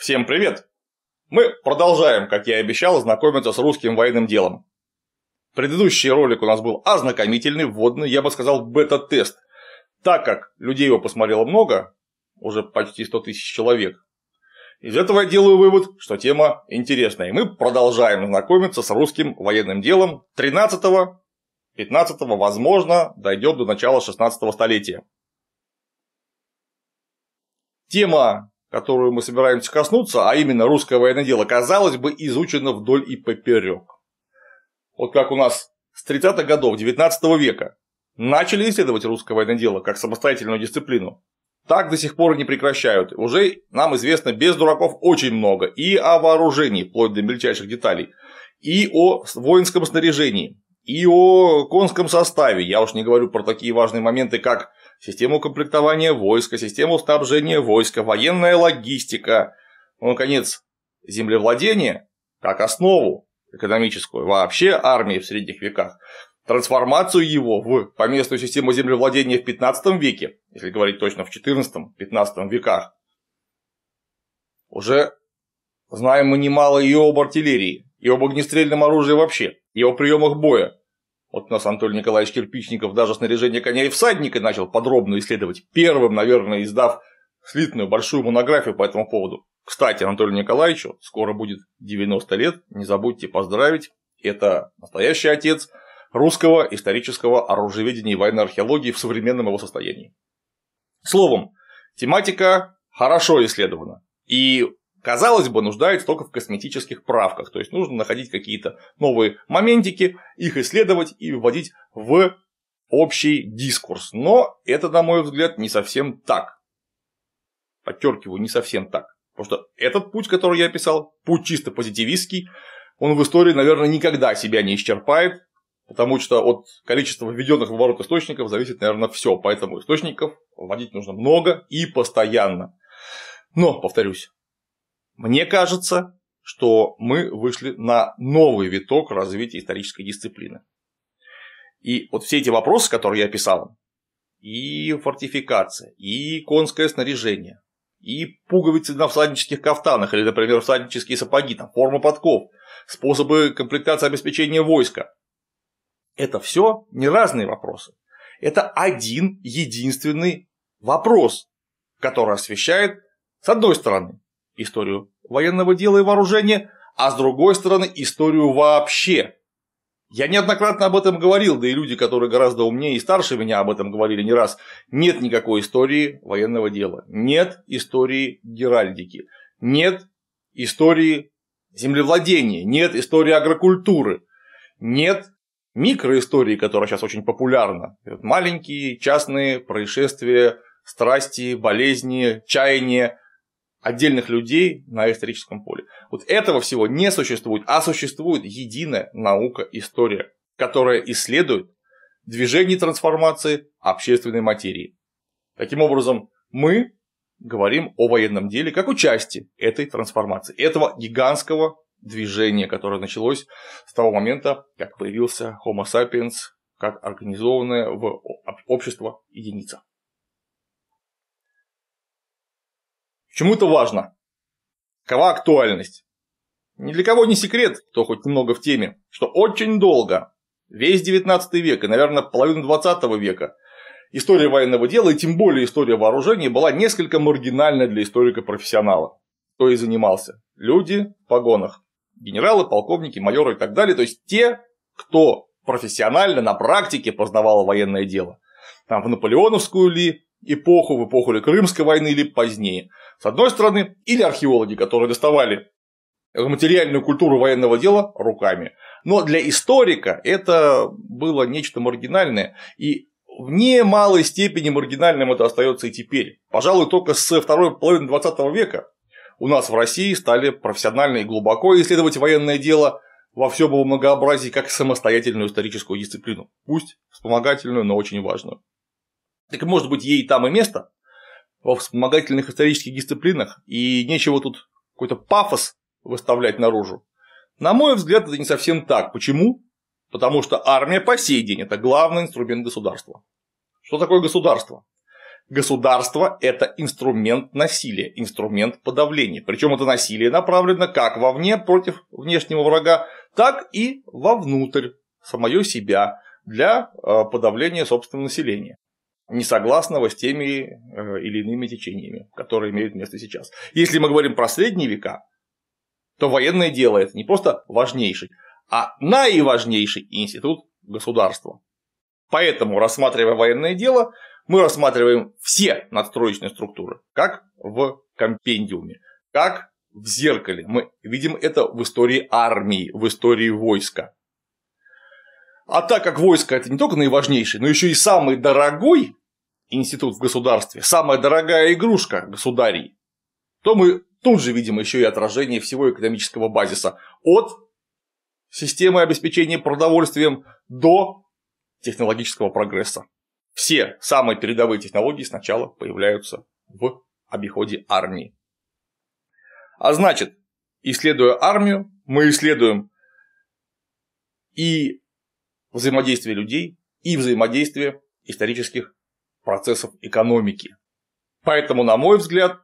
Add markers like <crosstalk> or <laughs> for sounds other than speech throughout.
Всем привет! Мы продолжаем, как я и обещал, знакомиться с русским военным делом. Предыдущий ролик у нас был ознакомительный, вводный, я бы сказал, бета-тест. Так как людей его посмотрело много, уже почти 100 тысяч человек, из этого я делаю вывод, что тема интересная. И мы продолжаем знакомиться с русским военным делом 13-го, 15-го, возможно, дойдет до начала 16 го столетия. Тема которую мы собираемся коснуться, а именно русское военное дело, казалось бы, изучено вдоль и поперек. Вот как у нас с 30-х годов 19 века начали исследовать русское военное дело как самостоятельную дисциплину. Так до сих пор не прекращают. Уже нам известно без дураков очень много и о вооружении, вплоть до мельчайших деталей, и о воинском снаряжении, и о конском составе. Я уж не говорю про такие важные моменты, как систему комплектования войска, систему снабжения войска, военная логистика, ну, наконец, землевладение как основу экономическую вообще армии в средних веках, трансформацию его в поместную систему землевладения в 15 веке, если говорить точно в 14-15 веках, уже знаем мы немало и об артиллерии, и об огнестрельном оружии вообще, и о приемах боя. Вот у нас Анатолий Николаевич Кирпичников даже снаряжение коня и всадника начал подробно исследовать, первым, наверное, издав слитную большую монографию по этому поводу. Кстати, Анатолию Николаевичу скоро будет 90 лет, не забудьте поздравить. Это настоящий отец русского исторического оружеведения и военной археологии в современном его состоянии. Словом, тематика хорошо исследована. И казалось бы, нуждаются только в косметических правках. То есть нужно находить какие-то новые моментики, их исследовать и вводить в общий дискурс. Но это, на мой взгляд, не совсем так. Подчеркиваю, не совсем так. Потому что этот путь, который я описал, путь чисто позитивистский, он в истории, наверное, никогда себя не исчерпает, потому что от количества введенных в оборот источников зависит, наверное, все. Поэтому источников вводить нужно много и постоянно. Но, повторюсь, мне кажется, что мы вышли на новый виток развития исторической дисциплины. И вот все эти вопросы, которые я описал, и фортификация, и конское снаряжение, и пуговицы на всаднических кафтанах или, например, всаднические сапоги, там, форма подков, способы комплектации обеспечения войска. Это все не разные вопросы. Это один единственный вопрос, который освещает, с одной стороны, историю военного дела и вооружения, а с другой стороны историю вообще. Я неоднократно об этом говорил, да и люди, которые гораздо умнее и старше меня об этом говорили не раз. Нет никакой истории военного дела, нет истории геральдики, нет истории землевладения, нет истории агрокультуры, нет микроистории, которая сейчас очень популярна. Маленькие частные происшествия, страсти, болезни, чаяния, отдельных людей на историческом поле. Вот этого всего не существует, а существует единая наука история, которая исследует движение трансформации общественной материи. Таким образом, мы говорим о военном деле как о этой трансформации, этого гигантского движения, которое началось с того момента, как появился Homo sapiens как организованное в общество единица. Почему это важно? Какова актуальность? Ни для кого не секрет, кто хоть немного в теме, что очень долго, весь 19 век и, наверное, половину 20 века, история военного дела и тем более история вооружений была несколько маргинальна для историка-профессионала, кто и занимался. Люди в погонах. Генералы, полковники, майоры и так далее, то есть те, кто профессионально на практике познавал военное дело. Там в наполеоновскую ли эпоху, в эпоху ли Крымской войны или позднее с одной стороны, или археологи, которые доставали материальную культуру военного дела руками. Но для историка это было нечто маргинальное, и в немалой степени маргинальным это остается и теперь. Пожалуй, только со второй половины 20 века у нас в России стали профессионально и глубоко исследовать военное дело во всем его многообразии как самостоятельную историческую дисциплину, пусть вспомогательную, но очень важную. Так может быть ей там и место, во вспомогательных исторических дисциплинах, и нечего тут какой-то пафос выставлять наружу. На мой взгляд, это не совсем так. Почему? Потому что армия по сей день – это главный инструмент государства. Что такое государство? Государство – это инструмент насилия, инструмент подавления. Причем это насилие направлено как вовне против внешнего врага, так и вовнутрь, самое себя, для э, подавления собственного населения несогласного с теми э, или иными течениями, которые имеют место сейчас. Если мы говорим про средние века, то военное дело это не просто важнейший, а наиважнейший институт государства. Поэтому, рассматривая военное дело, мы рассматриваем все надстроечные структуры, как в компендиуме, как в зеркале. Мы видим это в истории армии, в истории войска. А так как войско это не только наиважнейший, но еще и самый дорогой институт в государстве, самая дорогая игрушка государей, то мы тут же видим еще и отражение всего экономического базиса от системы обеспечения продовольствием до технологического прогресса. Все самые передовые технологии сначала появляются в обиходе армии. А значит, исследуя армию, мы исследуем и взаимодействие людей, и взаимодействие исторических процессов экономики. Поэтому, на мой взгляд,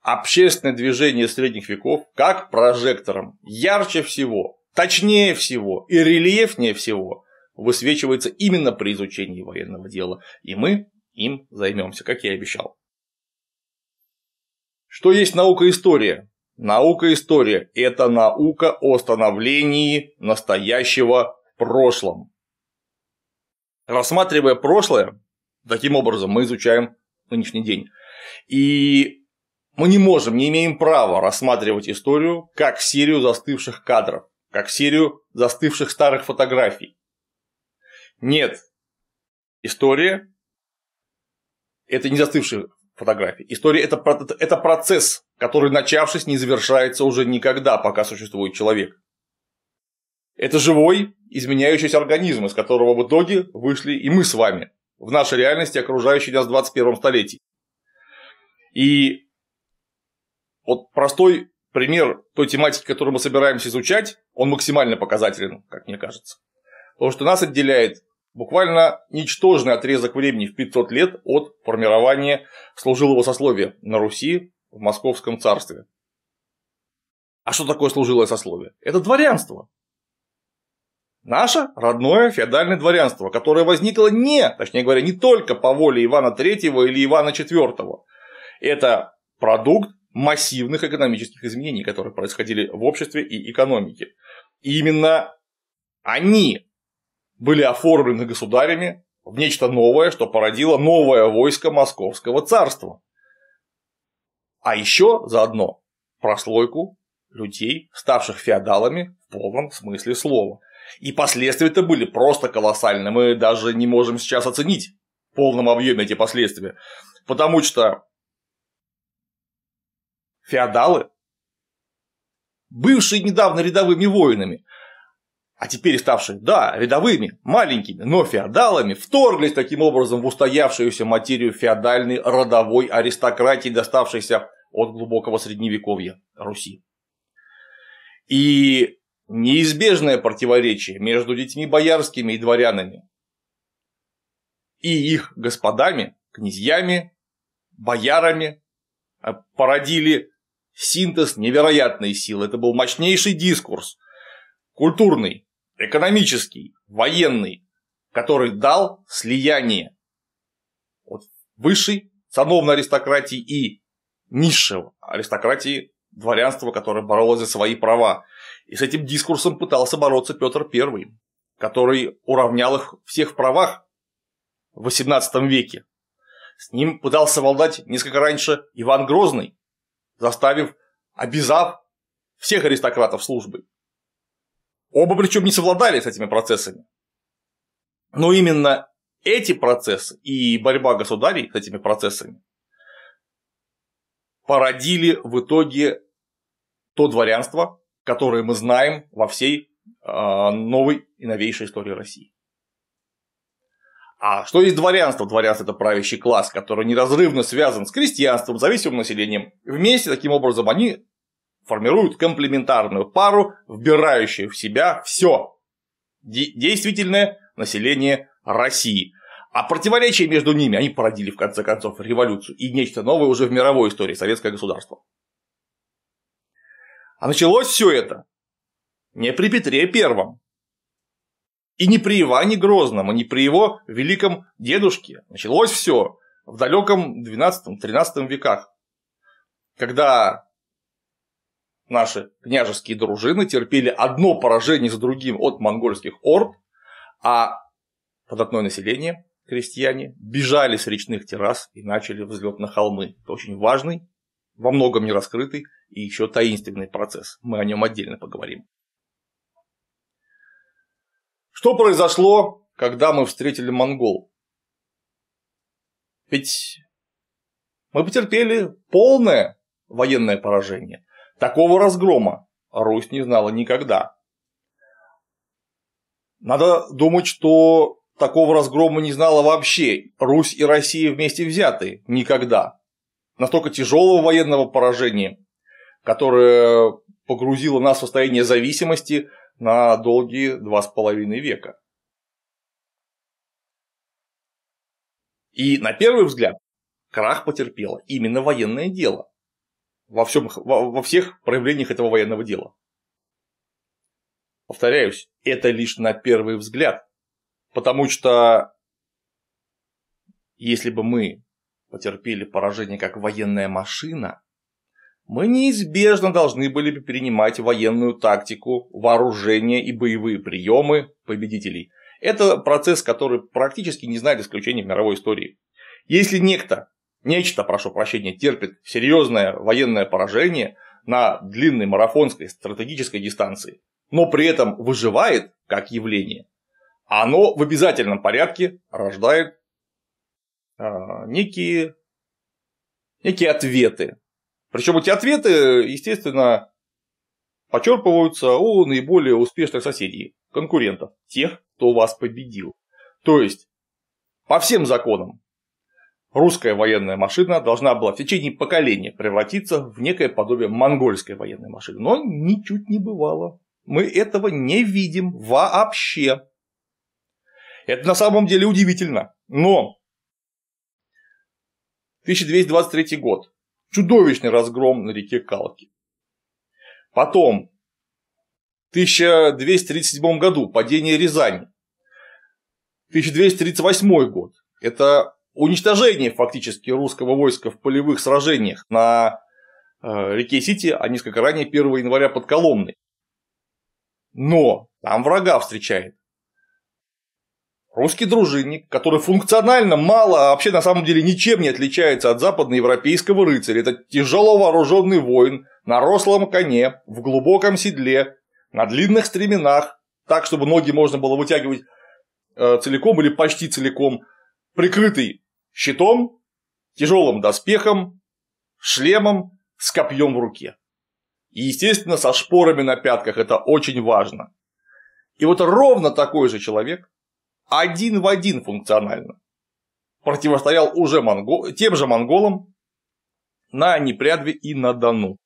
общественное движение средних веков как прожектором ярче всего, точнее всего и рельефнее всего высвечивается именно при изучении военного дела, и мы им займемся, как я и обещал. Что есть наука история? Наука история – это наука о становлении настоящего в прошлом. Рассматривая прошлое, Таким образом, мы изучаем нынешний день. И мы не можем, не имеем права рассматривать историю как серию застывших кадров, как серию застывших старых фотографий. Нет. История – это не застывшие фотографии. История это, – это процесс, который, начавшись, не завершается уже никогда, пока существует человек. Это живой, изменяющийся организм, из которого в итоге вышли и мы с вами – в нашей реальности, окружающей нас в 21 столетии. И вот простой пример той тематики, которую мы собираемся изучать, он максимально показателен, как мне кажется. Потому что нас отделяет буквально ничтожный отрезок времени в 500 лет от формирования служилого сословия на Руси в Московском царстве. А что такое служилое сословие? Это дворянство. Наше родное феодальное дворянство, которое возникло не, точнее говоря, не только по воле Ивана III или Ивана IV. Это продукт массивных экономических изменений, которые происходили в обществе и экономике. И именно они были оформлены государями в нечто новое, что породило новое войско Московского царства. А еще заодно прослойку людей, ставших феодалами в полном смысле слова – и последствия это были просто колоссальны, мы даже не можем сейчас оценить в полном объеме эти последствия. Потому что феодалы, бывшие недавно рядовыми воинами, а теперь ставшие, да, рядовыми, маленькими, но феодалами, вторглись таким образом в устоявшуюся материю феодальной родовой аристократии, доставшейся от глубокого средневековья Руси. И Неизбежное противоречие между детьми боярскими и дворянами и их господами, князьями, боярами а, породили синтез невероятной силы. Это был мощнейший дискурс, культурный, экономический, военный, который дал слияние от высшей сановной аристократии и низшего аристократии дворянства, которое боролось за свои права. И с этим дискурсом пытался бороться Петр I, который уравнял их всех в правах в XVIII веке. С ним пытался волдать несколько раньше Иван Грозный, заставив, обязав всех аристократов службы. Оба причем не совладали с этими процессами. Но именно эти процессы и борьба государей с этими процессами породили в итоге то дворянство, которые мы знаем во всей а, новой и новейшей истории России. А что есть дворянство? Дворянство – это правящий класс, который неразрывно связан с крестьянством, зависимым населением. Вместе, таким образом, они формируют комплементарную пару, вбирающую в себя все действительное население России. А противоречия между ними они породили, в конце концов, революцию и нечто новое уже в мировой истории советское государство. А началось все это не при Петре Первом. И не при Иване Грозном, и не при его великом дедушке. Началось все в далеком 12-13 веках, когда наши княжеские дружины терпели одно поражение за другим от монгольских орд, а податное население, крестьяне, бежали с речных террас и начали взлет на холмы. Это очень важный во многом не раскрытый и еще таинственный процесс. Мы о нем отдельно поговорим. Что произошло, когда мы встретили монгол? Ведь мы потерпели полное военное поражение. Такого разгрома Русь не знала никогда. Надо думать, что такого разгрома не знала вообще Русь и Россия вместе взятые никогда настолько тяжелого военного поражения, которое погрузило нас в состояние зависимости на долгие два с половиной века. И на первый взгляд крах потерпело именно военное дело во, всем, во всех проявлениях этого военного дела. Повторяюсь, это лишь на первый взгляд, потому что если бы мы потерпели поражение как военная машина, мы неизбежно должны были перенимать военную тактику, вооружение и боевые приемы победителей. Это процесс, который практически не знает исключения в мировой истории. Если некто, нечто, прошу прощения, терпит серьезное военное поражение на длинной марафонской стратегической дистанции, но при этом выживает как явление, оно в обязательном порядке рождает а, некие, некие ответы. Причем эти ответы, естественно, почерпываются у наиболее успешных соседей, конкурентов, тех, кто вас победил. То есть, по всем законам, русская военная машина должна была в течение поколения превратиться в некое подобие монгольской военной машины. Но ничуть не бывало. Мы этого не видим вообще. Это на самом деле удивительно. Но 1223 год. Чудовищный разгром на реке Калки. Потом, в 1237 году падение Рязани. 1238 год. Это уничтожение фактически русского войска в полевых сражениях на э, реке Сити, а несколько ранее 1 января под Коломной. Но там врага встречает Русский дружинник, который функционально мало, а вообще на самом деле ничем не отличается от западноевропейского рыцаря. Это тяжело вооруженный воин на рослом коне, в глубоком седле, на длинных стременах, так, чтобы ноги можно было вытягивать э, целиком или почти целиком, прикрытый щитом, тяжелым доспехом, шлемом с копьем в руке. И, естественно, со шпорами на пятках это очень важно. И вот ровно такой же человек один в один функционально противостоял уже монго... тем же монголам на Непрядве и на Дону.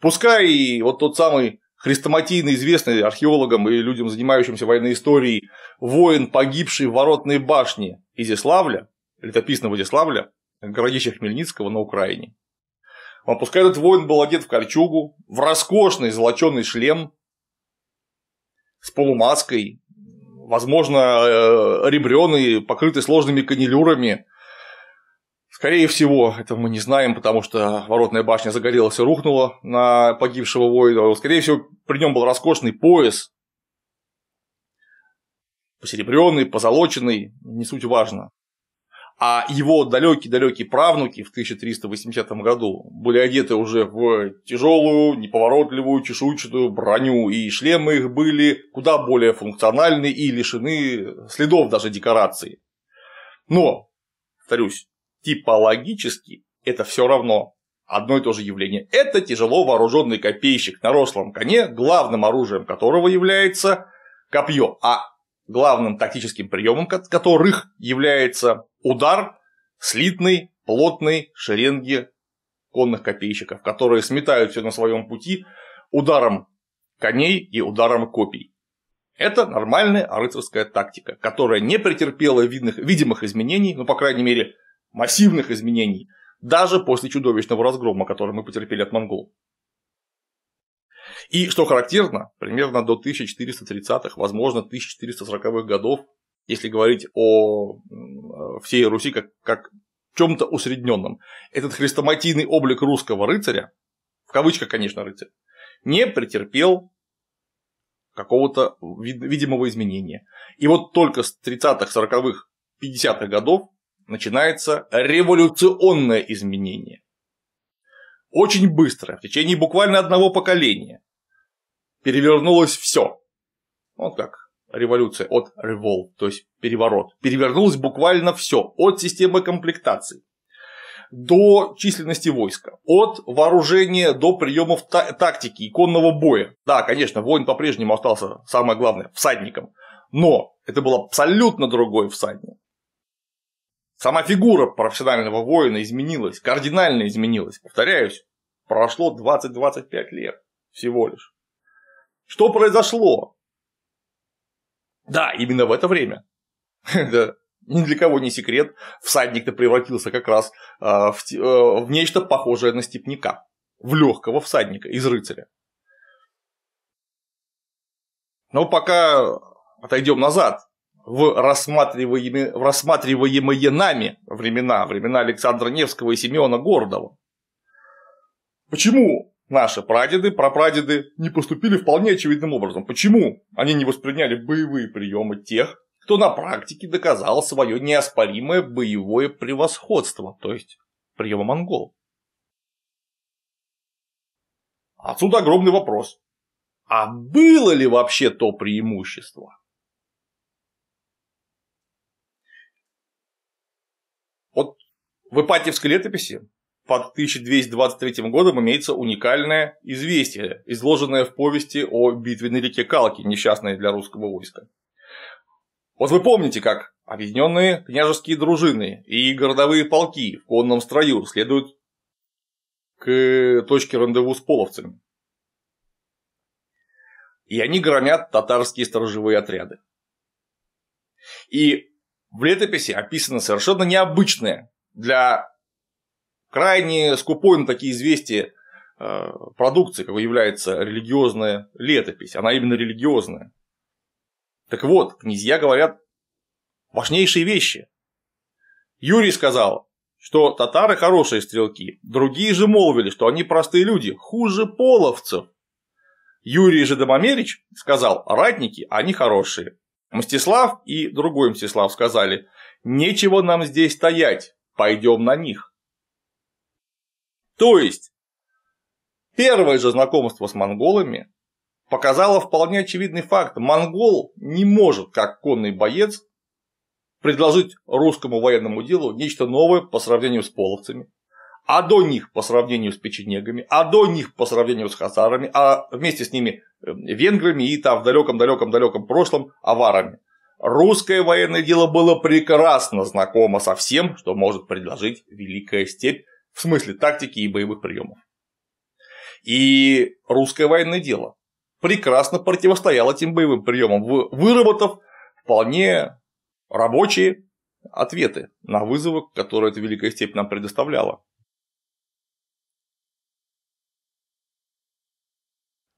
Пускай вот тот самый хрестоматийно известный археологам и людям, занимающимся военной историей, воин, погибший в воротной башне Изяславля, летописного Изяславля, городища Хмельницкого на Украине. Он, пускай этот воин был одет в кольчугу, в роскошный золоченый шлем с полумаской возможно, э, ребреный, покрытый сложными канилюрами. Скорее всего, это мы не знаем, потому что воротная башня загорелась и рухнула на погибшего воина. Скорее всего, при нем был роскошный пояс, посеребренный, позолоченный, не суть важно а его далекие-далекие правнуки в 1380 году были одеты уже в тяжелую, неповоротливую, чешуйчатую броню, и шлемы их были куда более функциональны и лишены следов даже декорации. Но, повторюсь, типологически это все равно одно и то же явление. Это тяжело вооруженный копейщик на рослом коне, главным оружием которого является копье, а главным тактическим приемом которых является Удар слитный, плотный шеренги конных копейщиков, которые сметают все на своем пути ударом коней и ударом копий. Это нормальная рыцарская тактика, которая не претерпела видных, видимых изменений, ну, по крайней мере, массивных изменений, даже после чудовищного разгрома, который мы потерпели от монголов. И, что характерно, примерно до 1430-х, возможно, 1440-х годов если говорить о всей Руси как, как чем-то усредненном. Этот хрестоматийный облик русского рыцаря, в кавычках, конечно, рыцарь, не претерпел какого-то видимого изменения. И вот только с 30-х, 40-х, 50-х годов начинается революционное изменение. Очень быстро, в течение буквально одного поколения, перевернулось все. Вот как революция от револ, то есть переворот. Перевернулось буквально все от системы комплектации до численности войска, от вооружения до приемов та- тактики, иконного боя. Да, конечно, воин по-прежнему остался, самое главное, всадником, но это был абсолютно другой всадник. Сама фигура профессионального воина изменилась, кардинально изменилась. Повторяюсь, прошло 20-25 лет всего лишь. Что произошло? Да, именно в это время. <laughs> да. Ни для кого не секрет, всадник-то превратился как раз э, в, э, в нечто похожее на степняка, в легкого всадника из рыцаря. Но пока отойдем назад, в рассматриваемые, в рассматриваемые нами времена, времена Александра Невского и Семена Гордова. Почему Наши прадеды, прапрадеды не поступили вполне очевидным образом. Почему они не восприняли боевые приемы тех, кто на практике доказал свое неоспоримое боевое превосходство, то есть приема монголов? Отсюда огромный вопрос. А было ли вообще то преимущество? Вот в Ипатьевской летописи под 1223 годом имеется уникальное известие, изложенное в повести о битве на реке Калки, несчастной для русского войска. Вот вы помните, как объединенные княжеские дружины и городовые полки в конном строю следуют к точке рандеву с половцами. И они громят татарские сторожевые отряды. И в летописи описано совершенно необычное для крайне скупой на такие известия э, продукции, какой является религиозная летопись. Она именно религиозная. Так вот, князья говорят важнейшие вещи. Юрий сказал, что татары хорошие стрелки, другие же молвили, что они простые люди, хуже половцев. Юрий же Домомерич сказал, ратники, а они хорошие. Мстислав и другой Мстислав сказали, нечего нам здесь стоять, пойдем на них. То есть, первое же знакомство с монголами показало вполне очевидный факт. Монгол не может, как конный боец, предложить русскому военному делу нечто новое по сравнению с половцами, а до них по сравнению с печенегами, а до них по сравнению с хазарами, а вместе с ними эм, венграми и там в далеком-далеком-далеком прошлом аварами. Русское военное дело было прекрасно знакомо со всем, что может предложить Великая Степь в смысле тактики и боевых приемов. И русское военное дело прекрасно противостояло этим боевым приемам, выработав вполне рабочие ответы на вызовы, которые эта Великая степь нам предоставляла.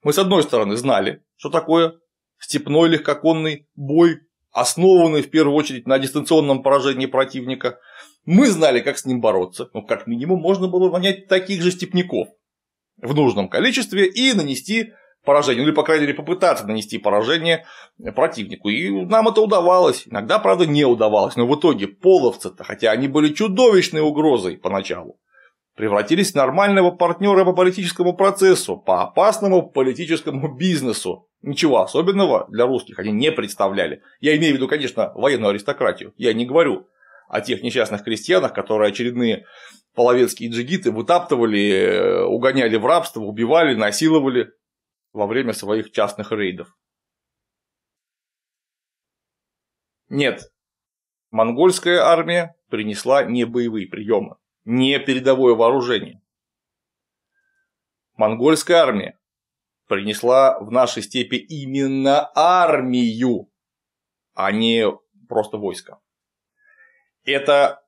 Мы, с одной стороны, знали, что такое степной легкоконный бой, основанный в первую очередь на дистанционном поражении противника, мы знали, как с ним бороться, но ну, как минимум можно было вонять таких же степняков в нужном количестве и нанести поражение, ну или, по крайней мере, попытаться нанести поражение противнику. И нам это удавалось, иногда, правда, не удавалось, но в итоге половцы-то, хотя они были чудовищной угрозой поначалу, превратились в нормального партнера по политическому процессу, по опасному политическому бизнесу. Ничего особенного для русских они не представляли. Я имею в виду, конечно, военную аристократию. Я не говорю о тех несчастных крестьянах, которые очередные половецкие джигиты вытаптывали, э, угоняли в рабство, убивали, насиловали во время своих частных рейдов. Нет, монгольская армия принесла не боевые приемы, не передовое вооружение. Монгольская армия принесла в нашей степи именно армию, а не просто войско это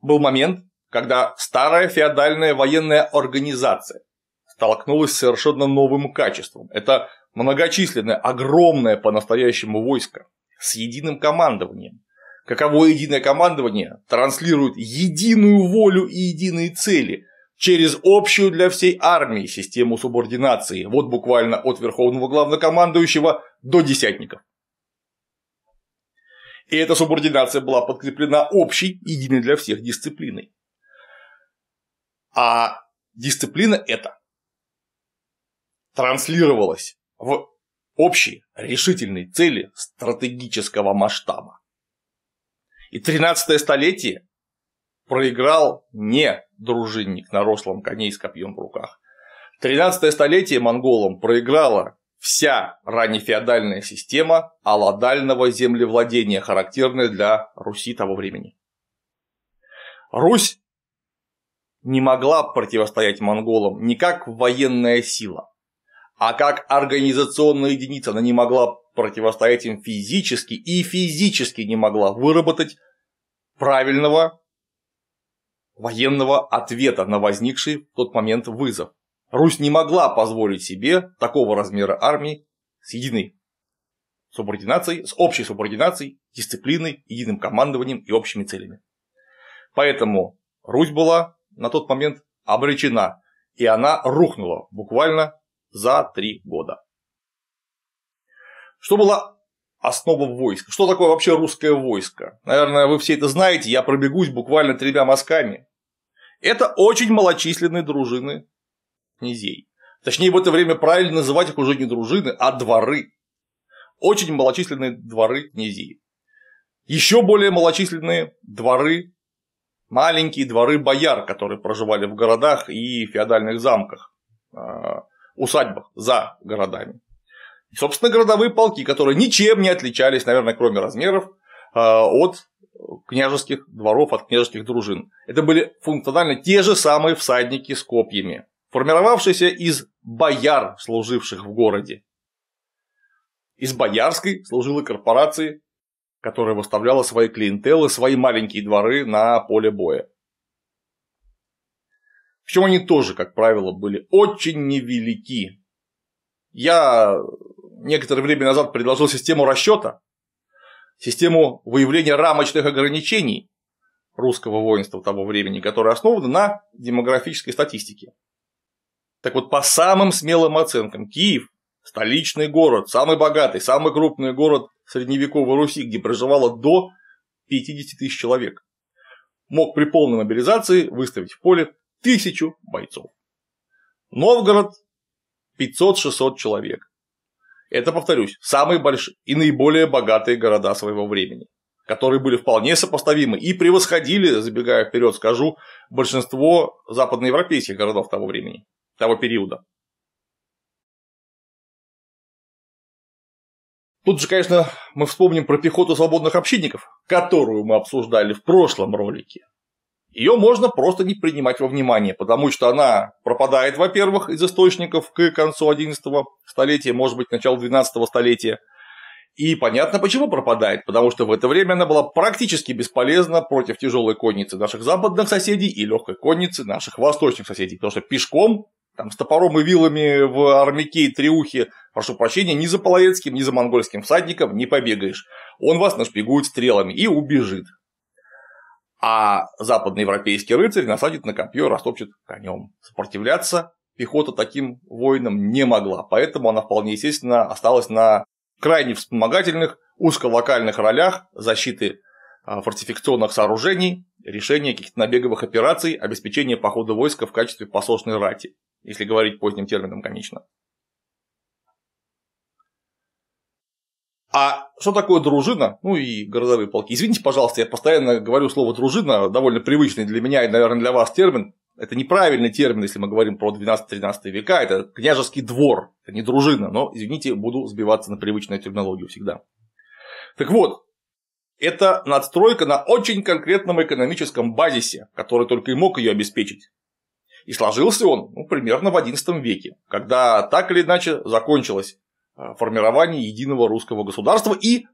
был момент, когда старая феодальная военная организация столкнулась с совершенно новым качеством. Это многочисленное, огромное по-настоящему войско с единым командованием. Каково единое командование транслирует единую волю и единые цели через общую для всей армии систему субординации, вот буквально от верховного главнокомандующего до десятников и эта субординация была подкреплена общей, единой для всех дисциплиной. А дисциплина эта транслировалась в общие решительные цели стратегического масштаба. И 13 столетие проиграл не дружинник на рослом коне и с копьем в руках. 13 столетие монголам проиграло вся раннефеодальная система аладального землевладения, характерная для Руси того времени. Русь не могла противостоять монголам не как военная сила, а как организационная единица. Она не могла противостоять им физически и физически не могла выработать правильного военного ответа на возникший в тот момент вызов. Русь не могла позволить себе такого размера армии с единой субординацией, с общей субординацией, дисциплиной, единым командованием и общими целями. Поэтому Русь была на тот момент обречена, и она рухнула буквально за три года. Что была основа войск? Что такое вообще русское войско? Наверное, вы все это знаете, я пробегусь буквально тремя мазками. Это очень малочисленные дружины князей. Точнее, в это время правильно называть их уже не дружины, а дворы. Очень малочисленные дворы князей. Еще более малочисленные дворы, маленькие дворы бояр, которые проживали в городах и феодальных замках, а, усадьбах за городами. И, собственно, городовые полки, которые ничем не отличались, наверное, кроме размеров, а, от княжеских дворов, от княжеских дружин. Это были функционально те же самые всадники с копьями формировавшийся из бояр, служивших в городе. Из боярской служила корпорации, которая выставляла свои клиентелы, свои маленькие дворы на поле боя. Причем они тоже, как правило, были очень невелики. Я некоторое время назад предложил систему расчета, систему выявления рамочных ограничений русского воинства того времени, которая основана на демографической статистике. Так вот, по самым смелым оценкам, Киев – столичный город, самый богатый, самый крупный город средневековой Руси, где проживало до 50 тысяч человек. Мог при полной мобилизации выставить в поле тысячу бойцов. Новгород 500-600 человек. Это, повторюсь, самые большие и наиболее богатые города своего времени, которые были вполне сопоставимы и превосходили, забегая вперед скажу, большинство западноевропейских городов того времени того периода. Тут же, конечно, мы вспомним про пехоту свободных общинников, которую мы обсуждали в прошлом ролике. Ее можно просто не принимать во внимание, потому что она пропадает, во-первых, из источников к концу 11 столетия, может быть, началу 12 столетия. И понятно, почему пропадает, потому что в это время она была практически бесполезна против тяжелой конницы наших западных соседей и легкой конницы наших восточных соседей, потому что пешком там, с топором и вилами в армяке и триухе, прошу прощения, ни за половецким, ни за монгольским всадником не побегаешь. Он вас нашпигует стрелами и убежит. А западноевропейский рыцарь насадит на копье и растопчет конем. Сопротивляться пехота таким воинам не могла, поэтому она вполне естественно осталась на крайне вспомогательных, узколокальных ролях защиты а, фортификационных сооружений, решения каких-то набеговых операций, обеспечения похода войска в качестве посольной рати если говорить поздним термином комично. А что такое дружина? Ну и городовые полки. Извините, пожалуйста, я постоянно говорю слово дружина, довольно привычный для меня и, наверное, для вас термин. Это неправильный термин, если мы говорим про 12-13 века, это княжеский двор, это не дружина, но, извините, буду сбиваться на привычную терминологию всегда. Так вот, это надстройка на очень конкретном экономическом базисе, который только и мог ее обеспечить. И сложился он ну, примерно в XI веке, когда так или иначе закончилось э, формирование единого русского государства и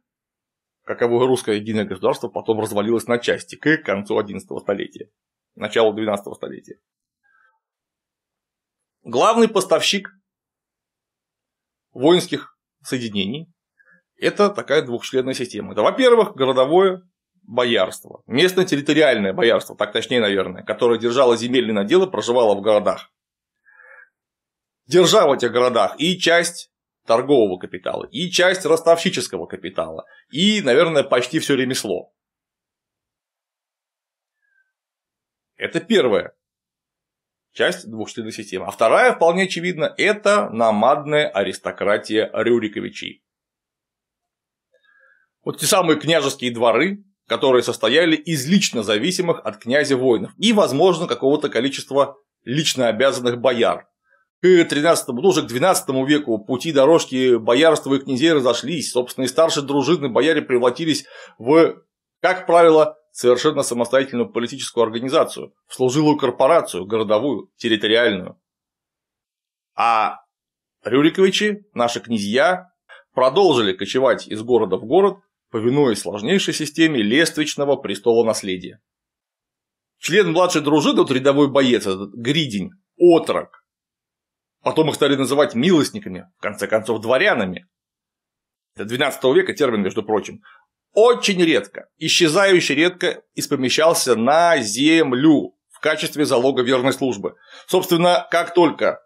каково русское единое государство потом развалилось на части к концу XI столетия, началу XII столетия. Главный поставщик воинских соединений – это такая двухчленная система. Это, во-первых, городовое боярство, местное территориальное боярство, так точнее, наверное, которое держало земельные наделы, проживало в городах. Держа в этих городах и часть торгового капитала, и часть ростовщического капитала, и, наверное, почти все ремесло. Это первая Часть двухчленной системы. А вторая, вполне очевидно, это намадная аристократия Рюриковичей. Вот те самые княжеские дворы, которые состояли из лично зависимых от князя воинов и, возможно, какого-то количества лично обязанных бояр. К 13 ну, уже к 12 веку пути дорожки боярства и князей разошлись, собственно, и старшие дружины бояре превратились в, как правило, совершенно самостоятельную политическую организацию, в служилую корпорацию, городовую, территориальную. А Рюриковичи, наши князья, продолжили кочевать из города в город, повинуясь сложнейшей системе лествичного престола наследия. Член младшей дружины, тут рядовой боец, этот гридень, отрок. Потом их стали называть милостниками, в конце концов дворянами. До 12 века термин, между прочим, очень редко, исчезающе редко испомещался на землю в качестве залога верной службы. Собственно, как только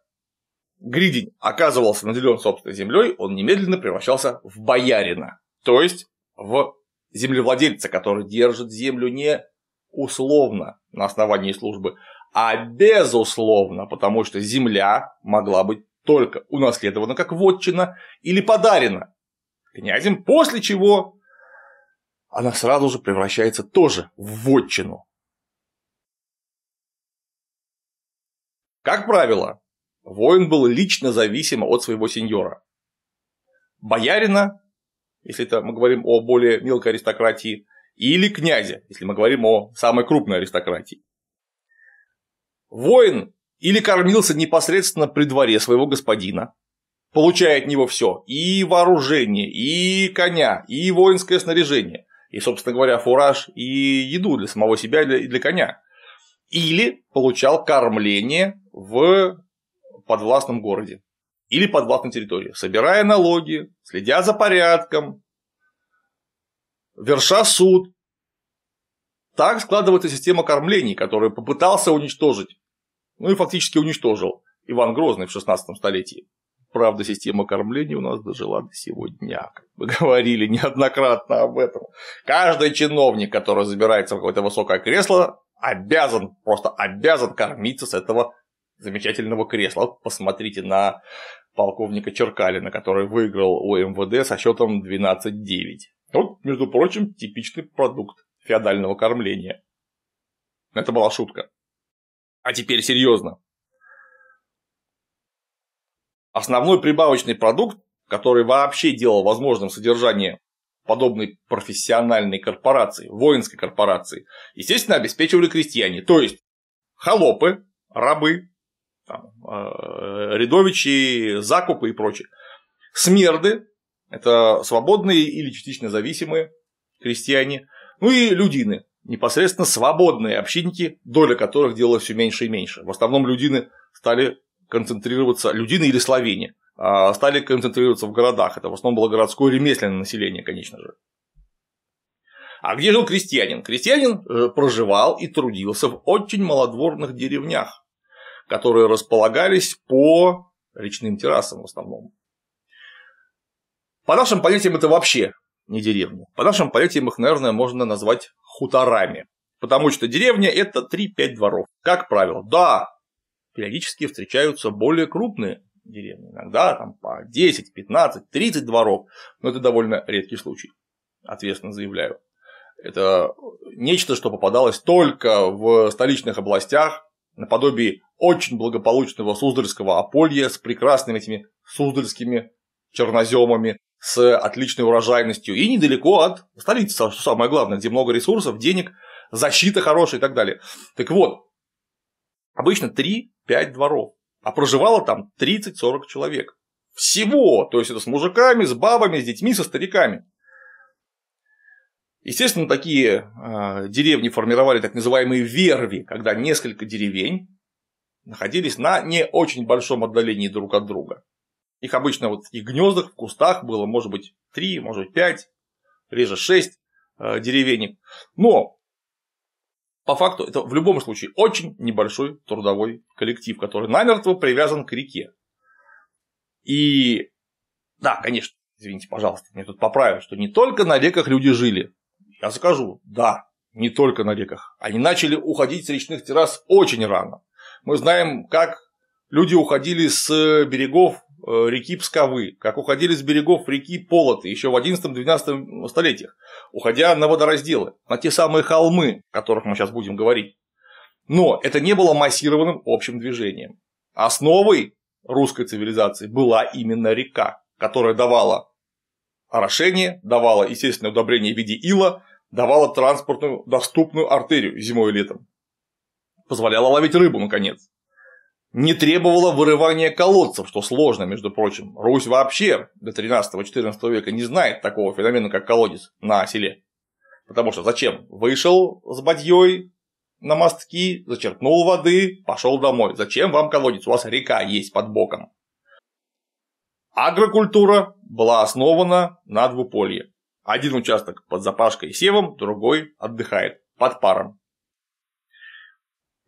гридень оказывался наделен собственной землей, он немедленно превращался в боярина, то есть в землевладельца, который держит землю не условно на основании службы, а безусловно, потому что земля могла быть только унаследована как вотчина или подарена князем, после чего она сразу же превращается тоже в вотчину. Как правило, воин был лично зависим от своего сеньора. Боярина если это мы говорим о более мелкой аристократии, или князя, если мы говорим о самой крупной аристократии. Воин или кормился непосредственно при дворе своего господина, получая от него все и вооружение, и коня, и воинское снаряжение, и, собственно говоря, фураж и еду для самого себя и для коня, или получал кормление в подвластном городе или подвластной территории, собирая налоги, следя за порядком, верша суд. Так складывается система кормлений, которую попытался уничтожить, ну и фактически уничтожил Иван Грозный в 16 столетии. Правда, система кормления у нас дожила до сегодня. Как мы говорили неоднократно об этом. Каждый чиновник, который забирается в какое-то высокое кресло, обязан, просто обязан кормиться с этого замечательного кресла. Вот посмотрите на полковника Черкалина, который выиграл у МВД со счетом 12-9. Вот, между прочим, типичный продукт феодального кормления. Это была шутка. А теперь серьезно. Основной прибавочный продукт, который вообще делал возможным содержание подобной профессиональной корпорации, воинской корпорации, естественно, обеспечивали крестьяне, то есть холопы, рабы, там, э, Рядовичи, Закупы и прочие. Смерды – это свободные или частично зависимые крестьяне, ну и людины, непосредственно свободные общинники, доля которых делала все меньше и меньше. В основном людины стали концентрироваться, людины или словени, а, стали концентрироваться в городах. Это в основном было городское ремесленное население, конечно же. А где жил крестьянин? Крестьянин э, проживал и трудился в очень малодворных деревнях, которые располагались по речным террасам в основном. По нашим понятиям это вообще не деревня. По нашим понятиям их, наверное, можно назвать хуторами. Потому что деревня – это 3-5 дворов, как правило. Да, периодически встречаются более крупные деревни, иногда там по 10, 15, 30 дворов, но это довольно редкий случай, ответственно заявляю. Это нечто, что попадалось только в столичных областях, наподобие очень благополучного Суздальского Аполья с прекрасными этими суздальскими черноземами, с отличной урожайностью и недалеко от столицы, что самое главное, где много ресурсов, денег, защита хорошая и так далее. Так вот, обычно 3-5 дворов, а проживало там 30-40 человек. Всего, то есть это с мужиками, с бабами, с детьми, со стариками. Естественно, такие э, деревни формировали так называемые верви, когда несколько деревень находились на не очень большом отдалении друг от друга. Их обычно вот в таких гнездах, в кустах было, может быть, 3, может быть, 5, реже 6 э, деревенек. Но по факту это в любом случае очень небольшой трудовой коллектив, который намертво привязан к реке. И да, конечно, извините, пожалуйста, мне тут поправят, что не только на реках люди жили, я скажу, да, не только на реках. Они начали уходить с речных террас очень рано. Мы знаем, как люди уходили с э, берегов э, реки Псковы, как уходили с берегов реки Полоты еще в 11-12 столетиях, уходя на водоразделы, на те самые холмы, о которых мы сейчас будем говорить. Но это не было массированным общим движением. Основой русской цивилизации была именно река, которая давала орошение, давала естественное удобрение в виде ила, давала транспортную доступную артерию зимой и летом, позволяла ловить рыбу, наконец. Не требовала вырывания колодцев, что сложно, между прочим. Русь вообще до 13-14 века не знает такого феномена, как колодец на селе. Потому что зачем? Вышел с бадьей на мостки, зачерпнул воды, пошел домой. Зачем вам колодец? У вас река есть под боком. Агрокультура была основана на двуполье. Один участок под запашкой и севом, другой отдыхает под паром.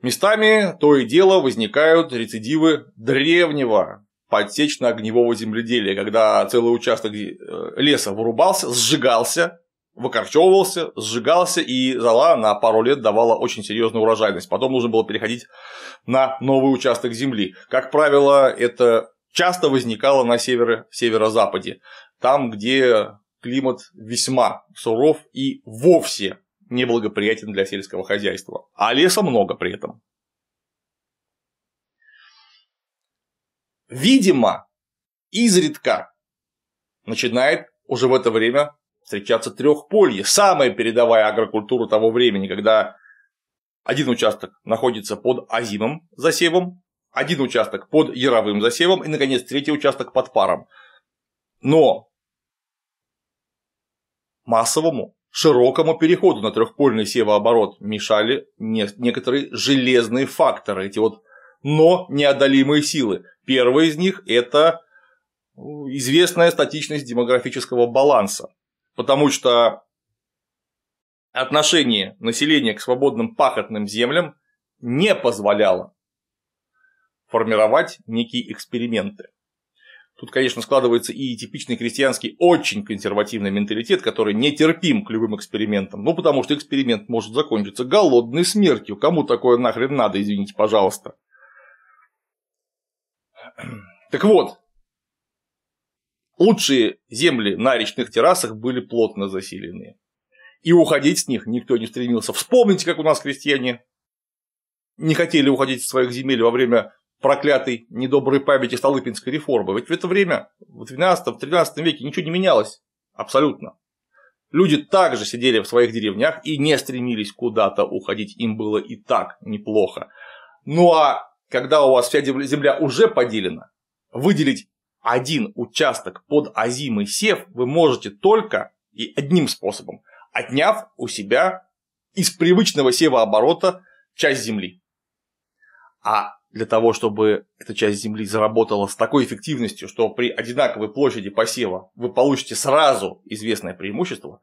Местами то и дело возникают рецидивы древнего подсечно-огневого земледелия, когда целый участок э, леса вырубался, сжигался, выкорчевывался, сжигался, и зала на пару лет давала очень серьезную урожайность. Потом нужно было переходить на новый участок земли. Как правило, это часто возникало на северо северо-западе, там, где климат весьма суров и вовсе неблагоприятен для сельского хозяйства, а леса много при этом. Видимо, изредка начинает уже в это время встречаться трехполье, самая передовая агрокультура того времени, когда один участок находится под озимым засевом, один участок под яровым засевом и, наконец, третий участок под паром. Но массовому широкому переходу на трехпольный севооборот мешали не некоторые железные факторы, эти вот но неодолимые силы. Первый из них – это э, известная статичность демографического баланса, потому что отношение населения к свободным пахотным землям не позволяло формировать некие эксперименты. Тут, конечно, складывается и типичный крестьянский очень консервативный менталитет, который нетерпим к любым экспериментам, ну потому что эксперимент может закончиться голодной смертью, кому такое нахрен надо, извините, пожалуйста. Так вот, лучшие земли на речных террасах были плотно заселены. И уходить с них никто не стремился. Вспомните, как у нас крестьяне не хотели уходить из своих земель во время проклятой недоброй памяти Столыпинской реформы. Ведь в это время, в 12-13 веке ничего не менялось абсолютно. Люди также сидели в своих деревнях и не стремились куда-то уходить, им было и так неплохо. Ну а когда у вас вся земля уже поделена, выделить один участок под озимый сев вы можете только и одним способом, отняв у себя из привычного севооборота часть земли. А для того, чтобы эта часть земли заработала с такой эффективностью, что при одинаковой площади посева вы получите сразу известное преимущество,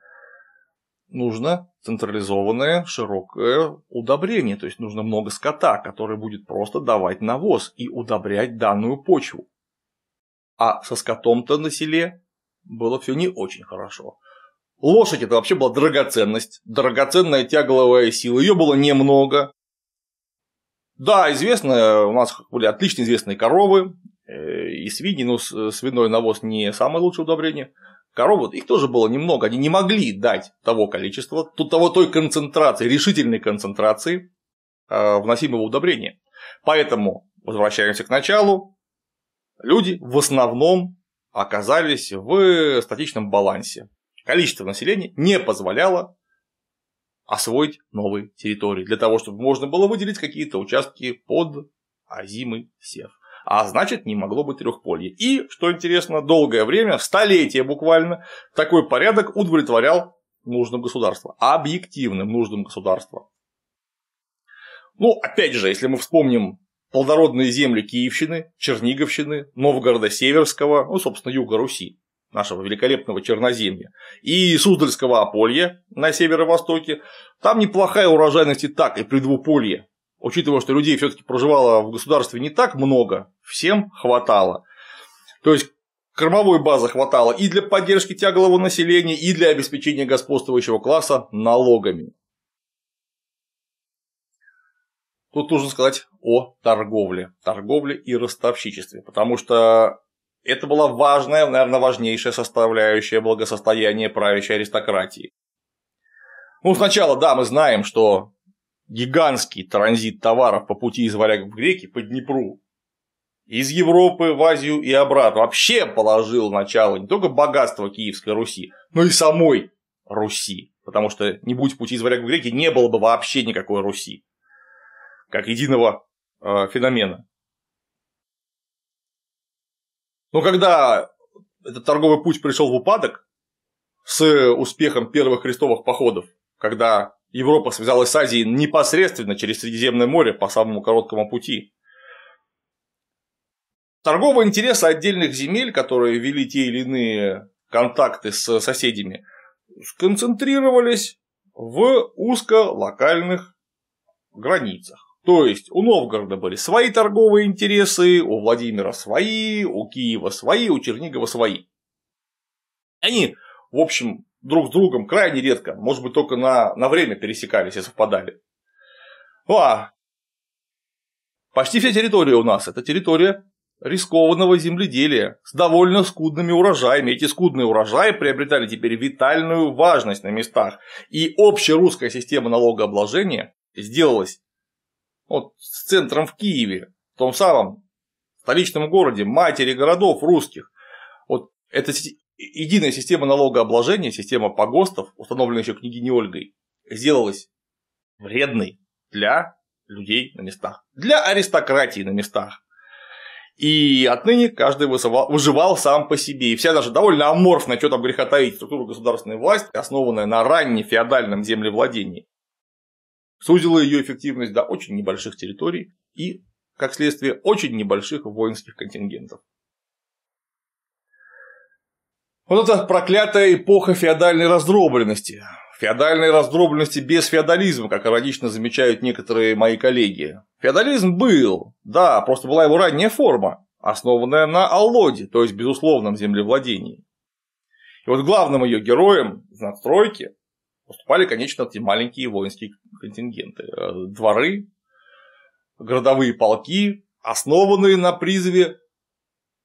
нужно централизованное широкое удобрение, то есть нужно много скота, который будет просто давать навоз и удобрять данную почву. А со скотом-то на селе было все не очень хорошо. Лошадь это вообще была драгоценность, драгоценная тягловая сила, ее было немного, да, известно, у нас были отлично известные коровы э, и свиньи, но э, свиной навоз не самое лучшее удобрение. Коровы, их тоже было немного, они не могли дать того количества, тут того той концентрации, решительной концентрации э, вносимого удобрения. Поэтому возвращаемся к началу. Люди в основном оказались в статичном балансе. Количество населения не позволяло освоить новые территории, для того, чтобы можно было выделить какие-то участки под озимый сев. А значит, не могло быть трехполье. И, что интересно, долгое время, столетие буквально, такой порядок удовлетворял нужным государства, объективным нуждам государства. Ну, опять же, если мы вспомним плодородные земли Киевщины, Черниговщины, Новгорода Северского, ну, собственно, Юга Руси, нашего великолепного Черноземья, и Суздальского Аполья на северо-востоке, там неплохая урожайность и так, и при Учитывая, что людей все таки проживало в государстве не так много, всем хватало. То есть кормовой базы хватало и для поддержки тяглового населения, и для обеспечения господствующего класса налогами. Тут нужно сказать о торговле, торговле и ростовщичестве, потому что это была важная, наверное, важнейшая составляющая благосостояния правящей аристократии. Ну, сначала, да, мы знаем, что гигантский транзит товаров по пути из варягов в греки по Днепру из Европы в Азию и обратно вообще положил начало не только богатства Киевской Руси, но и самой Руси. Потому что не будь пути из варягов в греки, не было бы вообще никакой Руси. Как единого э, феномена. Но когда этот торговый путь пришел в упадок с успехом первых крестовых походов, когда Европа связалась с Азией непосредственно через Средиземное море по самому короткому пути, торговые интересы отдельных земель, которые вели те или иные контакты с соседями, сконцентрировались в узко-локальных границах. То есть у Новгорода были свои торговые интересы, у Владимира свои, у Киева свои, у Чернигова свои. Они, в общем, друг с другом крайне редко, может быть, только на, на время пересекались и совпадали. Ну, а почти вся территория у нас – это территория рискованного земледелия с довольно скудными урожаями. Эти скудные урожаи приобретали теперь витальную важность на местах, и общерусская система налогообложения сделалась вот с центром в Киеве, в том самом столичном городе, матери городов русских. Вот это единая система налогообложения, система погостов, установленная еще княгиней Ольгой, сделалась вредной для людей на местах, для аристократии на местах. И отныне каждый выживал сам по себе. И вся даже довольно аморфная, что там греха таить, структура государственной власти, основанная на ранне феодальном землевладении, сузило ее эффективность до очень небольших территорий и, как следствие, очень небольших воинских контингентов. Вот эта проклятая эпоха феодальной раздробленности. Феодальной раздробленности без феодализма, как иронично замечают некоторые мои коллеги. Феодализм был, да, просто была его ранняя форма, основанная на аллоде, то есть безусловном землевладении. И вот главным ее героем в надстройке Поступали, конечно, эти маленькие воинские контингенты. Э, дворы, городовые полки, основанные на призыве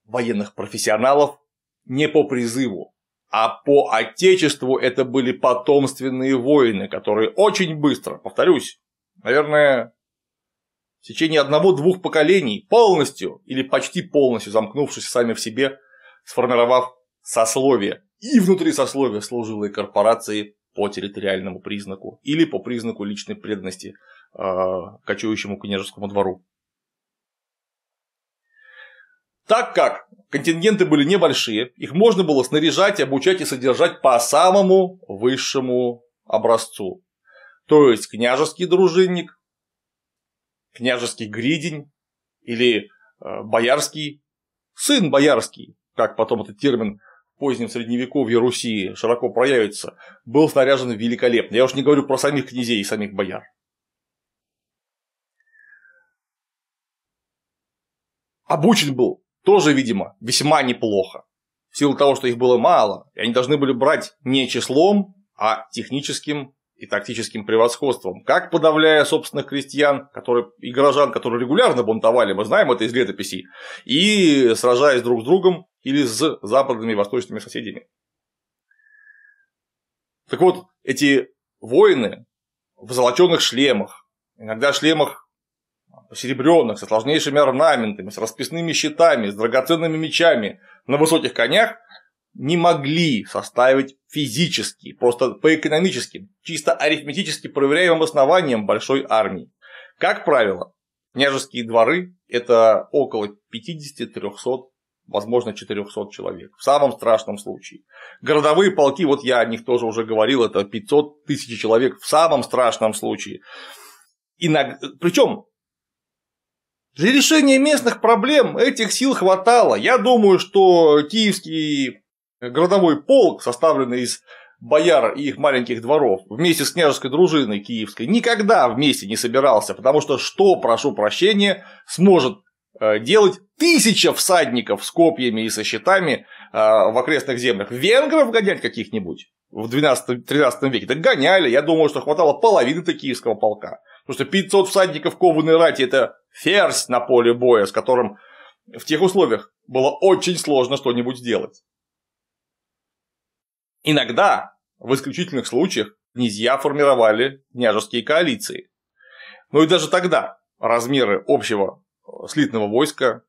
военных профессионалов не по призыву, а по отечеству это были потомственные воины, которые очень быстро, повторюсь, наверное, в течение одного-двух поколений полностью или почти полностью замкнувшись сами в себе, сформировав сословие и внутри сословия служилые корпорации по территориальному признаку или по признаку личной преданности э, кочующему княжескому двору. Так как контингенты были небольшие, их можно было снаряжать, обучать и содержать по самому высшему образцу. То есть княжеский дружинник, княжеский гридень или э, боярский, сын боярский, как потом этот термин позднем средневековье Руси широко проявится, был снаряжен великолепно. Я уж не говорю про самих князей и самих бояр. Обучен был тоже, видимо, весьма неплохо. В силу того, что их было мало, и они должны были брать не числом, а техническим и тактическим превосходством, как подавляя собственных крестьян которые, и горожан, которые регулярно бунтовали, мы знаем это из летописей, и сражаясь друг с другом или с западными и восточными соседями. Так вот, эти воины в золоченных шлемах, иногда шлемах серебряных, со сложнейшими орнаментами, с расписными щитами, с драгоценными мечами, на высоких конях, не могли составить физически, просто по экономическим, чисто арифметически проверяемым основаниям большой армии. Как правило, княжеские дворы – это около 50-300 возможно, 400 человек, в самом страшном случае. Городовые полки, вот я о них тоже уже говорил, это 500 тысяч человек в самом страшном случае. Иногда... Причем для решения местных проблем этих сил хватало. Я думаю, что киевский городовой полк, составленный из бояр и их маленьких дворов вместе с княжеской дружиной киевской никогда вместе не собирался, потому что что, прошу прощения, сможет Э, делать тысяча всадников с копьями и со щитами э, в окрестных землях. Венгров гонять каких-нибудь в 12-13 веке. Так гоняли, я думаю что хватало половины киевского полка. Потому что 500 всадников кованой рати – это ферзь на поле боя, с которым в тех условиях было очень сложно что-нибудь сделать. Иногда, в исключительных случаях, князья формировали княжеские коалиции. Но ну и даже тогда размеры общего слитного войска,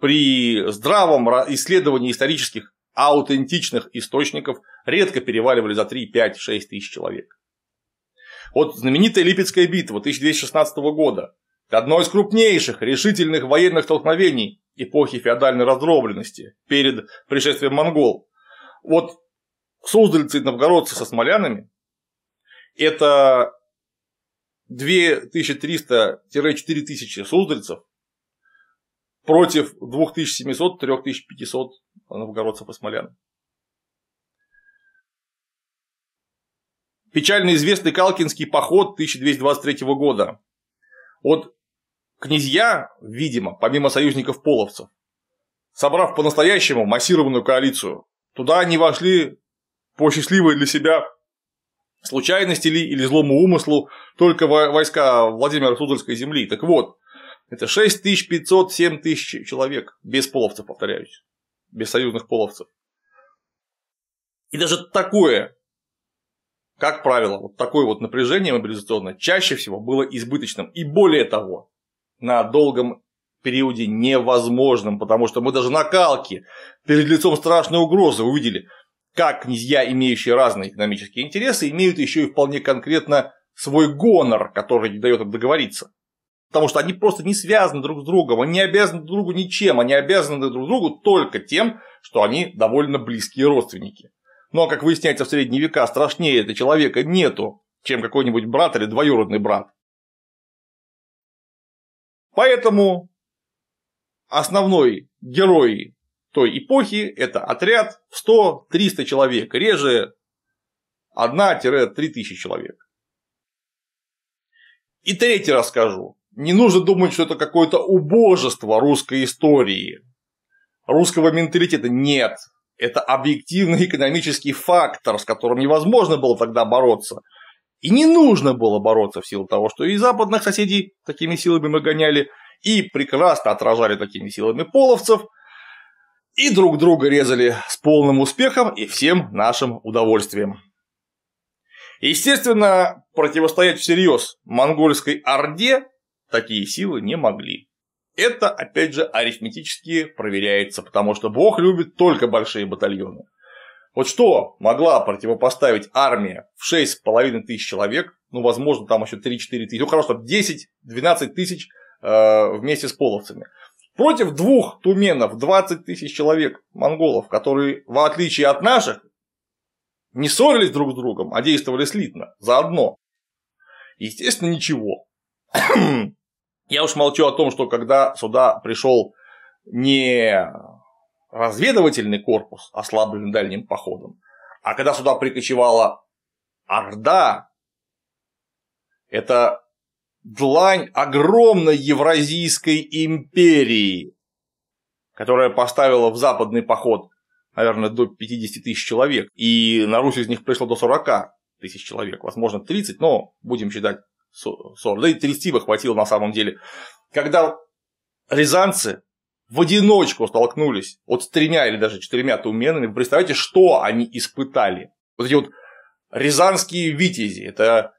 при здравом исследовании исторических аутентичных источников редко переваливали за 3, 5, 6 тысяч человек. Вот знаменитая Липецкая битва 1216 года, одно из крупнейших решительных военных столкновений эпохи феодальной раздробленности перед пришествием монгол. Вот суздальцы и новгородцы со смолянами – это 2300-4000 суздальцев против 2700-3500 новгородцев и смолян. Печально известный Калкинский поход 1223 года. От князья, видимо, помимо союзников половцев, собрав по-настоящему массированную коалицию, туда они вошли по счастливой для себя случайности ли или злому умыслу только войска Владимира Суздальской земли. Так вот, это 6500-7 тысяч человек, без половцев, повторяюсь, без союзных половцев. И даже такое, как правило, вот такое вот напряжение мобилизационное чаще всего было избыточным. И более того, на долгом периоде невозможным, потому что мы даже накалки перед лицом страшной угрозы увидели, как князья, имеющие разные экономические интересы, имеют еще и вполне конкретно свой гонор, который не дает им договориться. Потому что они просто не связаны друг с другом, они не обязаны друг другу ничем, они обязаны друг другу только тем, что они довольно близкие родственники. Но, ну, а как выясняется, в средние века страшнее этого человека нету, чем какой-нибудь брат или двоюродный брат. Поэтому основной герой той эпохи – это отряд в 100-300 человек, реже 1-3 тысячи человек. И третий расскажу. Не нужно думать, что это какое-то убожество русской истории. Русского менталитета нет. Это объективный экономический фактор, с которым невозможно было тогда бороться. И не нужно было бороться в силу того, что и западных соседей такими силами мы гоняли, и прекрасно отражали такими силами половцев, и друг друга резали с полным успехом и всем нашим удовольствием. Естественно, противостоять всерьез монгольской орде такие силы не могли. Это, опять же, арифметически проверяется, потому что Бог любит только большие батальоны. Вот что могла противопоставить армия в 6,5 тысяч человек, ну, возможно, там еще 3-4 тысячи, ну, хорошо, там 10-12 тысяч э, вместе с половцами. Против двух туменов 20 тысяч человек монголов, которые, в отличие от наших, не ссорились друг с другом, а действовали слитно, заодно. Естественно, ничего. Я уж молчу о том, что когда сюда пришел не разведывательный корпус, а ослабленный дальним походом, а когда сюда прикочевала Орда, это длань огромной Евразийской империи, которая поставила в западный поход, наверное, до 50 тысяч человек, и на Русь из них пришло до 40 тысяч человек, возможно, 30, но будем считать 40, да и 30 бы хватило на самом деле, когда рязанцы в одиночку столкнулись вот с тремя или даже четырьмя туменами, вы представляете, что они испытали? Вот эти вот рязанские витязи, это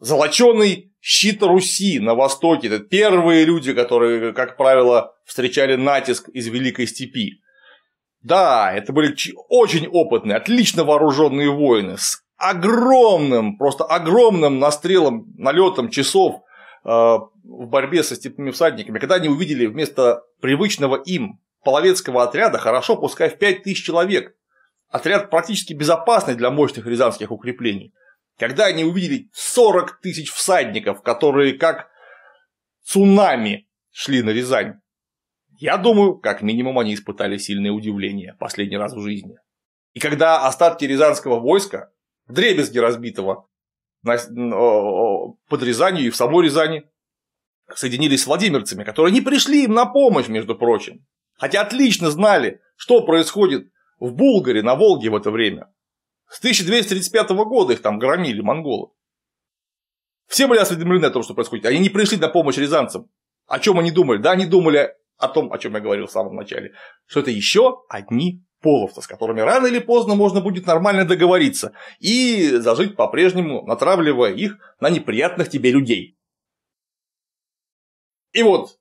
золоченый щит Руси на востоке, это первые люди, которые, как правило, встречали натиск из Великой Степи. Да, это были очень опытные, отлично вооруженные воины с огромным, просто огромным настрелом, налетом часов э, в борьбе со степными всадниками, когда они увидели вместо привычного им половецкого отряда, хорошо, пускай в 5000 человек, отряд практически безопасный для мощных рязанских укреплений, когда они увидели 40 тысяч всадников, которые как цунами шли на Рязань, я думаю, как минимум они испытали сильное удивление последний раз в жизни. И когда остатки рязанского войска вдребезги разбитого под Рязанью и в самой Рязани соединились с владимирцами, которые не пришли им на помощь, между прочим. Хотя отлично знали, что происходит в Булгаре, на Волге в это время. С 1235 года их там громили монголы. Все были осведомлены о том, что происходит. Они не пришли на помощь рязанцам. О чем они думали? Да, они думали о том, о чем я говорил в самом начале, что это еще одни полов, с которыми рано или поздно можно будет нормально договориться и зажить по-прежнему, натравливая их на неприятных тебе людей. И вот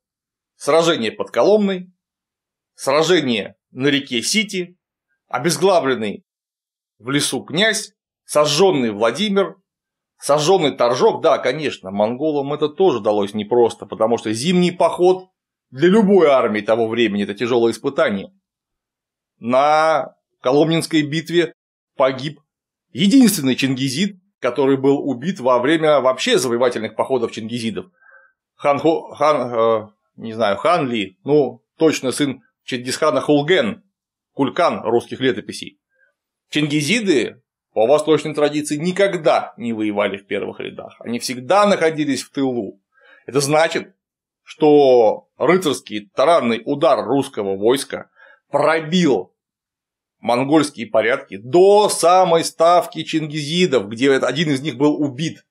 сражение под Коломной, сражение на реке Сити, обезглавленный в лесу князь, сожженный Владимир, сожженный Торжок, да, конечно, монголам это тоже далось непросто, потому что зимний поход для любой армии того времени это тяжелое испытание на Коломнинской битве погиб единственный чингизид, который был убит во время вообще завоевательных походов чингизидов. Хан, Хо, хан э, не знаю, Хан Ли, ну, точно сын Чингисхана Хулген, кулькан русских летописей. Чингизиды по восточной традиции никогда не воевали в первых рядах. Они всегда находились в тылу. Это значит, что рыцарский таранный удар русского войска пробил монгольские порядки до самой ставки чингизидов, где один из них был убит.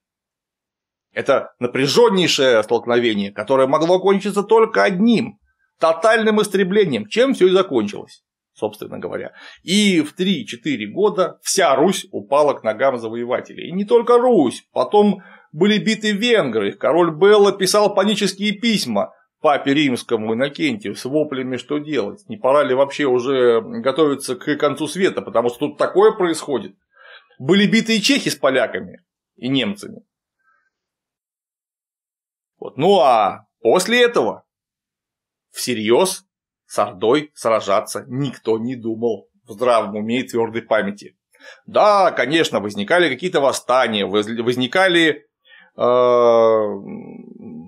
Это напряженнейшее столкновение, которое могло кончиться только одним – тотальным истреблением, чем все и закончилось, собственно говоря. И в 3-4 года вся Русь упала к ногам завоевателей. И не только Русь, потом были биты венгры, король Белла писал панические письма – папе римскому Иннокентию с воплями, что делать, не пора ли вообще уже готовиться к концу света, потому что тут такое происходит. Были биты и чехи с поляками, и немцами. Вот. Ну а после этого всерьез с Ордой сражаться никто не думал в здравом уме и твердой памяти. Да, конечно, возникали какие-то восстания, возникали Э,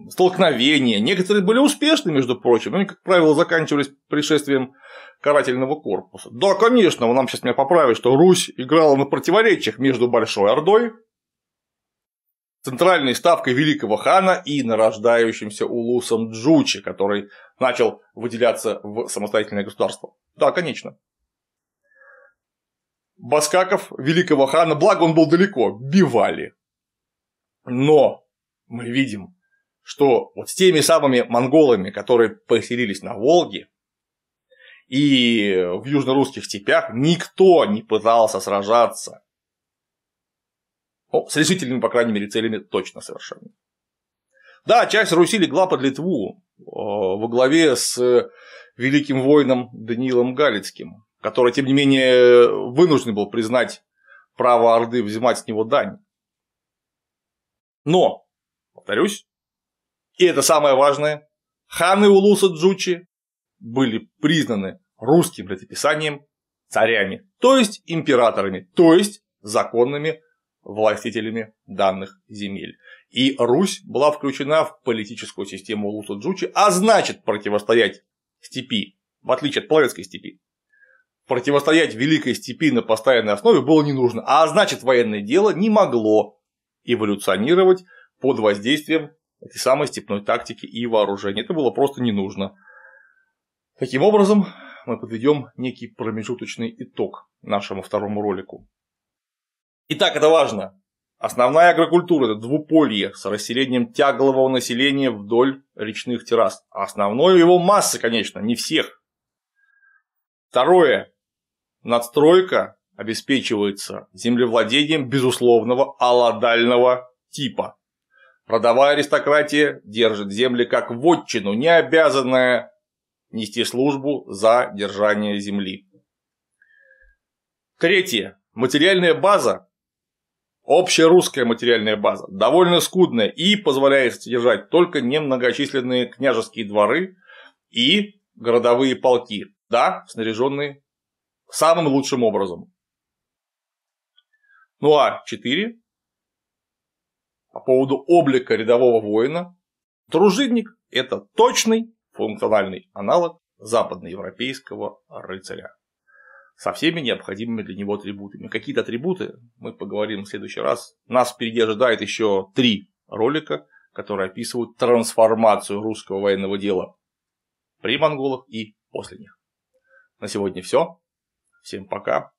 столкновения. Некоторые были успешны, между прочим, но они, как правило, заканчивались пришествием карательного корпуса. Да, конечно, вы нам сейчас меня поправят, что Русь играла на противоречиях между Большой Ордой, центральной ставкой Великого Хана и нарождающимся улусом Джучи, который начал выделяться в самостоятельное государство. Да, конечно. Баскаков Великого Хана, благо он был далеко, бивали. Но мы видим, что вот с теми самыми монголами, которые поселились на Волге и в южно-русских степях, никто не пытался сражаться. Ну, с решительными, по крайней мере, целями точно совершенно. Да, часть Руси легла под Литву э, во главе с великим воином Даниилом Галицким, который, тем не менее, вынужден был признать право Орды взимать с него дань. Но, повторюсь, и это самое важное, ханы Улуса Джучи были признаны русским летописанием царями, то есть императорами, то есть законными властителями данных земель. И Русь была включена в политическую систему Улуса Джучи, а значит противостоять степи, в отличие от Половецкой степи. Противостоять Великой степи на постоянной основе было не нужно, а значит военное дело не могло эволюционировать под воздействием этой самой степной тактики и вооружения. Это было просто не нужно. Таким образом, мы подведем некий промежуточный итог нашему второму ролику. Итак, это важно. Основная агрокультура – это двуполье с расселением тяглового населения вдоль речных террас. Основное его масса, конечно, не всех. Второе. Надстройка обеспечивается землевладением безусловного аладального типа. Родовая аристократия держит земли как вотчину, не обязанная нести службу за держание земли. Третье. Материальная база, общая русская материальная база, довольно скудная и позволяет содержать только немногочисленные княжеские дворы и городовые полки, да, снаряженные самым лучшим образом. Ну а 4 по поводу облика рядового воина. Дружинник – это точный функциональный аналог западноевропейского рыцаря со всеми необходимыми для него атрибутами. Какие-то атрибуты мы поговорим в следующий раз. Нас впереди ожидает еще три ролика, которые описывают трансформацию русского военного дела при монголах и после них. На сегодня все. Всем пока.